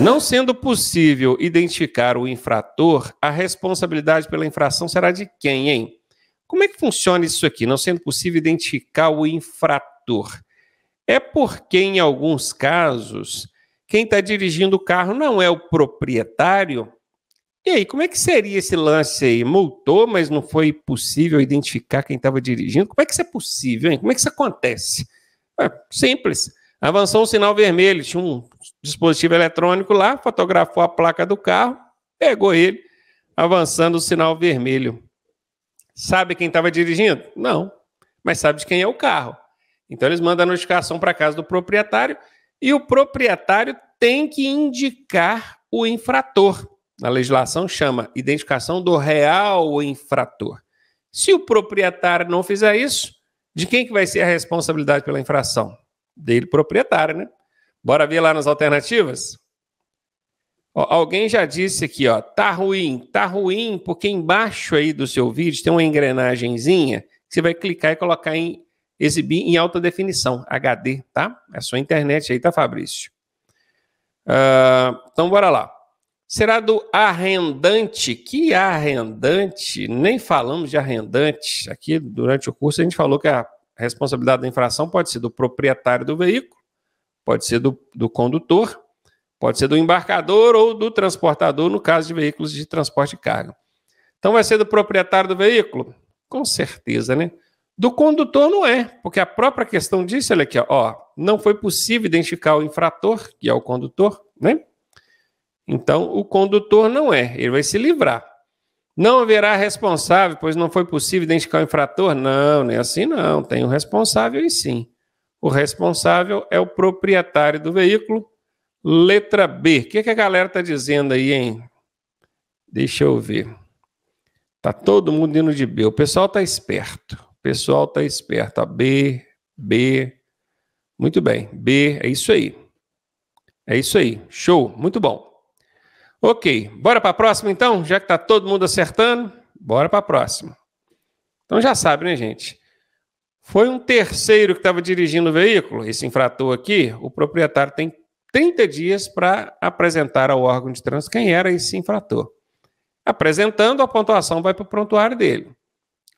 Não sendo possível identificar o infrator, a responsabilidade pela infração será de quem, hein? Como é que funciona isso aqui? Não sendo possível identificar o infrator. É porque, em alguns casos, quem está dirigindo o carro não é o proprietário. E aí, como é que seria esse lance aí? Multou, mas não foi possível identificar quem estava dirigindo? Como é que isso é possível, hein? Como é que isso acontece? É simples. Avançou o sinal vermelho, tinha um dispositivo eletrônico lá, fotografou a placa do carro, pegou ele, avançando o sinal vermelho. Sabe quem estava dirigindo? Não, mas sabe de quem é o carro. Então eles mandam a notificação para casa do proprietário e o proprietário tem que indicar o infrator. Na legislação chama identificação do real infrator. Se o proprietário não fizer isso, de quem que vai ser a responsabilidade pela infração? dele proprietário, né? Bora ver lá nas alternativas? Ó, alguém já disse aqui, ó, tá ruim, tá ruim, porque embaixo aí do seu vídeo tem uma engrenagemzinha que você vai clicar e colocar em exibir em alta definição, HD, tá? É sua internet aí, tá, Fabrício? Uh, então, bora lá. Será do arrendante? Que arrendante? Nem falamos de arrendante. Aqui, durante o curso, a gente falou que a a responsabilidade da infração pode ser do proprietário do veículo, pode ser do, do condutor, pode ser do embarcador ou do transportador, no caso de veículos de transporte de carga. Então vai ser do proprietário do veículo? Com certeza, né? Do condutor não é, porque a própria questão disse, olha aqui, ó, não foi possível identificar o infrator, que é o condutor, né? Então o condutor não é, ele vai se livrar. Não haverá responsável, pois não foi possível identificar o infrator? Não, nem assim não. Tem o responsável e sim. O responsável é o proprietário do veículo. Letra B. O que, é que a galera está dizendo aí, hein? Deixa eu ver. Tá todo mundo indo de B. O pessoal tá esperto. O pessoal tá esperto. A B, B. Muito bem. B, é isso aí. É isso aí. Show. Muito bom. Ok, bora para a próxima então? Já que está todo mundo acertando, bora para a próxima. Então já sabe, né, gente? Foi um terceiro que estava dirigindo o veículo, esse infrator aqui, o proprietário tem 30 dias para apresentar ao órgão de trânsito quem era esse infrator. Apresentando, a pontuação vai para o prontuário dele.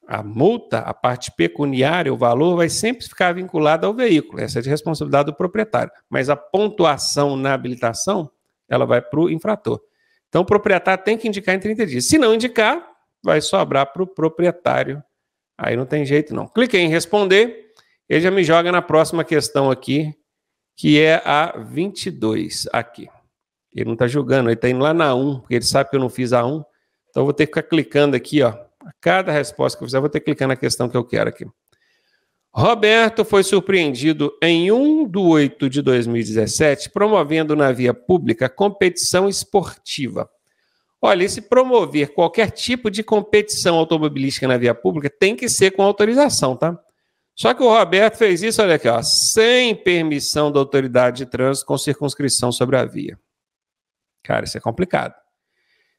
A multa, a parte pecuniária, o valor, vai sempre ficar vinculada ao veículo. Essa é de responsabilidade do proprietário. Mas a pontuação na habilitação, ela vai para o infrator. Então, o proprietário tem que indicar em 30 dias. Se não indicar, vai sobrar para o proprietário. Aí não tem jeito, não. Cliquei em responder, ele já me joga na próxima questão aqui, que é a 22 aqui. Ele não está julgando, ele está indo lá na 1, porque ele sabe que eu não fiz a 1. Então, eu vou ter que ficar clicando aqui, ó. A cada resposta que eu fizer, eu vou ter que clicar na questão que eu quero aqui. Roberto foi surpreendido em 1 de 8 de 2017, promovendo na via pública competição esportiva. Olha, se promover qualquer tipo de competição automobilística na via pública tem que ser com autorização, tá? Só que o Roberto fez isso, olha aqui, ó, sem permissão da autoridade de trânsito com circunscrição sobre a via. Cara, isso é complicado.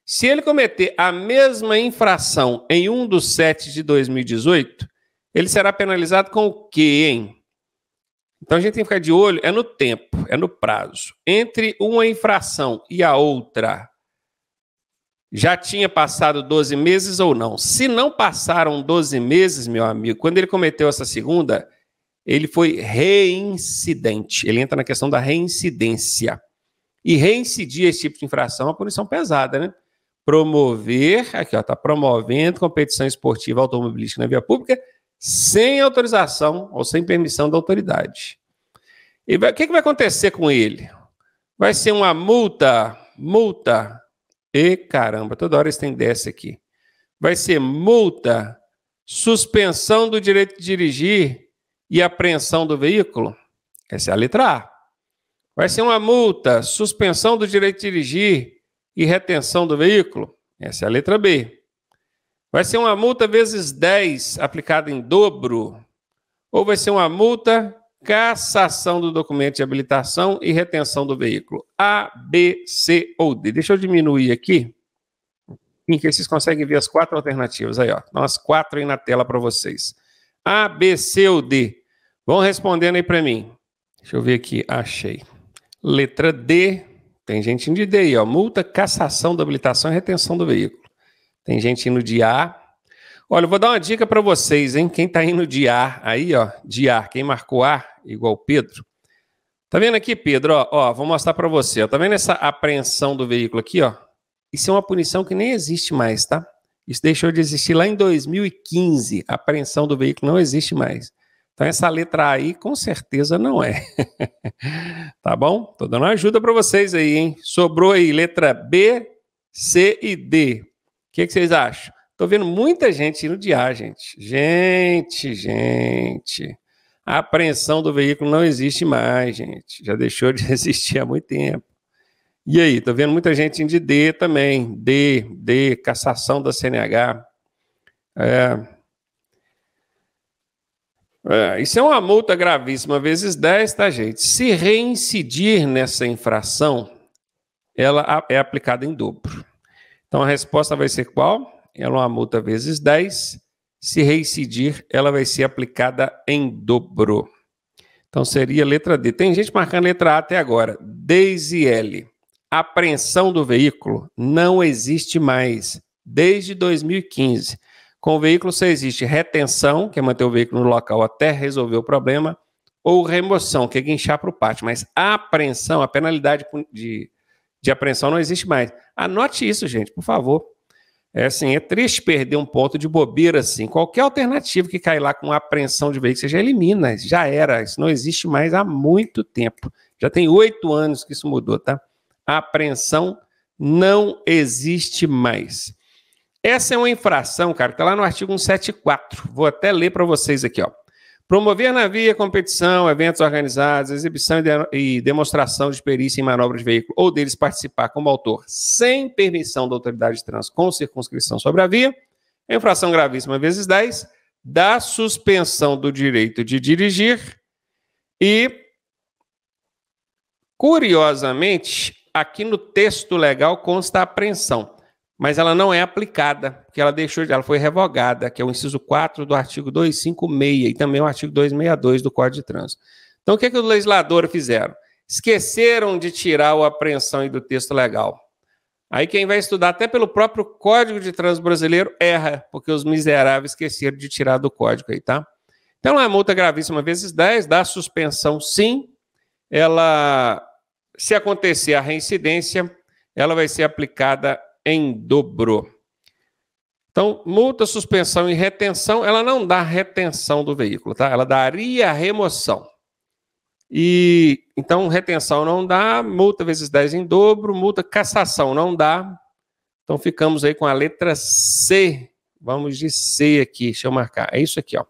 Se ele cometer a mesma infração em 1 de 7 de 2018, ele será penalizado com o quê, hein? Então a gente tem que ficar de olho, é no tempo, é no prazo. Entre uma infração e a outra, já tinha passado 12 meses ou não? Se não passaram 12 meses, meu amigo, quando ele cometeu essa segunda, ele foi reincidente. Ele entra na questão da reincidência. E reincidir esse tipo de infração é uma punição pesada, né? Promover, aqui ó, tá promovendo competição esportiva automobilística na via pública sem autorização ou sem permissão da autoridade. E o que, que vai acontecer com ele? Vai ser uma multa, multa. E caramba, toda hora eles têm dessa aqui. Vai ser multa, suspensão do direito de dirigir e apreensão do veículo. Essa é a letra A. Vai ser uma multa, suspensão do direito de dirigir e retenção do veículo. Essa é a letra B. Vai ser uma multa vezes 10, aplicada em dobro, ou vai ser uma multa, cassação do documento de habilitação e retenção do veículo. A, B, C ou D. Deixa eu diminuir aqui, em que vocês conseguem ver as quatro alternativas. Aí, ó, nós quatro aí na tela para vocês. A, B, C ou D. Vão respondendo aí para mim. Deixa eu ver aqui, achei. Letra D, tem gente de D aí, ó, multa, cassação da habilitação e retenção do veículo. Tem gente indo de ar. Olha, eu vou dar uma dica para vocês, hein? Quem está indo de ar aí, ó, de ar, quem marcou ar, igual Pedro. Tá vendo aqui, Pedro? Ó, ó vou mostrar para você. Ó. Tá vendo essa apreensão do veículo aqui, ó? Isso é uma punição que nem existe mais, tá? Isso deixou de existir lá em 2015. A apreensão do veículo não existe mais. Então, essa letra aí com certeza não é. tá bom? Tô dando ajuda para vocês aí, hein? Sobrou aí letra B, C e D que, que vocês acham? Estou vendo muita gente indo de A, gente. Gente, gente. A apreensão do veículo não existe mais, gente. Já deixou de existir há muito tempo. E aí, estou vendo muita gente indo de D também. D, D, cassação da CNH. É. É, isso é uma multa gravíssima, vezes 10, tá, gente? Se reincidir nessa infração, ela é aplicada em dobro. Então a resposta vai ser qual? Ela é uma multa vezes 10. Se reincidir, ela vai ser aplicada em dobro. Então seria letra D. Tem gente marcando letra A até agora. Desde L. Apreensão do veículo não existe mais desde 2015. Com o veículo só existe retenção, que é manter o veículo no local até resolver o problema, ou remoção, que é guinchar para o pátio. Mas a apreensão, a penalidade de de apreensão não existe mais. Anote isso, gente, por favor. É assim, é triste perder um ponto de bobeira assim. Qualquer alternativa que cai lá com apreensão de veículo, você já elimina, já era. Isso não existe mais há muito tempo. Já tem oito anos que isso mudou, tá? A apreensão não existe mais. Essa é uma infração, cara, que está lá no artigo 174. Vou até ler para vocês aqui, ó. Promover na via competição, eventos organizados, exibição e, de e demonstração de perícia em manobras de veículo ou deles participar como autor sem permissão da autoridade de trânsito com circunscrição sobre a via, infração gravíssima vezes 10, da suspensão do direito de dirigir e, curiosamente, aqui no texto legal consta a apreensão mas ela não é aplicada, porque ela deixou, ela foi revogada, que é o inciso 4 do artigo 256 e também o artigo 262 do Código de Trânsito. Então, o que, é que o legislador fizeram? Esqueceram de tirar o apreensão do texto legal. Aí quem vai estudar até pelo próprio Código de Trânsito Brasileiro erra, porque os miseráveis esqueceram de tirar do código aí, tá? Então, é multa gravíssima vezes 10, dá suspensão sim. Ela, se acontecer a reincidência, ela vai ser aplicada em dobro. Então, multa, suspensão e retenção, ela não dá retenção do veículo, tá? Ela daria remoção. E então retenção não dá, multa vezes 10 em dobro, multa cassação não dá. Então ficamos aí com a letra C. Vamos de C aqui, deixa eu marcar. É isso aqui, ó.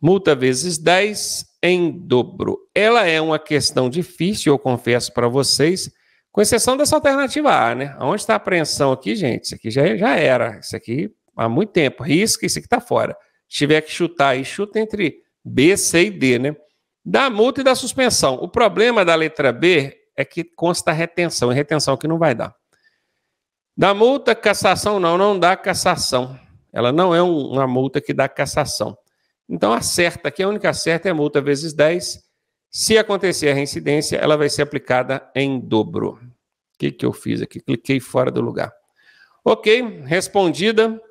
Multa vezes 10 em dobro. Ela é uma questão difícil, eu confesso para vocês, com exceção dessa alternativa A, né? Onde está a apreensão aqui, gente? Isso aqui já, já era. Isso aqui há muito tempo. Risca, isso aqui está fora. Se tiver que chutar aí, chuta entre B, C e D, né? Da multa e da suspensão. O problema da letra B é que consta retenção, e retenção que não vai dar. Da multa, cassação não, não dá cassação. Ela não é um, uma multa que dá cassação. Então, a certa aqui, a única certa é a multa vezes 10. Se acontecer a reincidência, ela vai ser aplicada em dobro que, que eu fiz aqui? Cliquei fora do lugar. Ok, respondida.